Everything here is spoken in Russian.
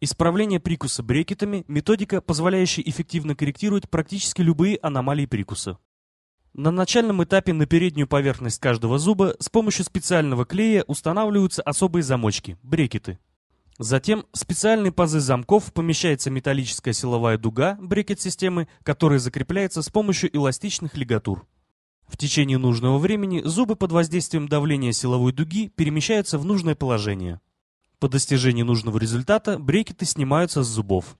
Исправление прикуса брекетами – методика, позволяющая эффективно корректировать практически любые аномалии прикуса. На начальном этапе на переднюю поверхность каждого зуба с помощью специального клея устанавливаются особые замочки – брекеты. Затем в специальные пазы замков помещается металлическая силовая дуга брекет-системы, которая закрепляется с помощью эластичных лигатур. В течение нужного времени зубы под воздействием давления силовой дуги перемещаются в нужное положение. По достижении нужного результата брекеты снимаются с зубов.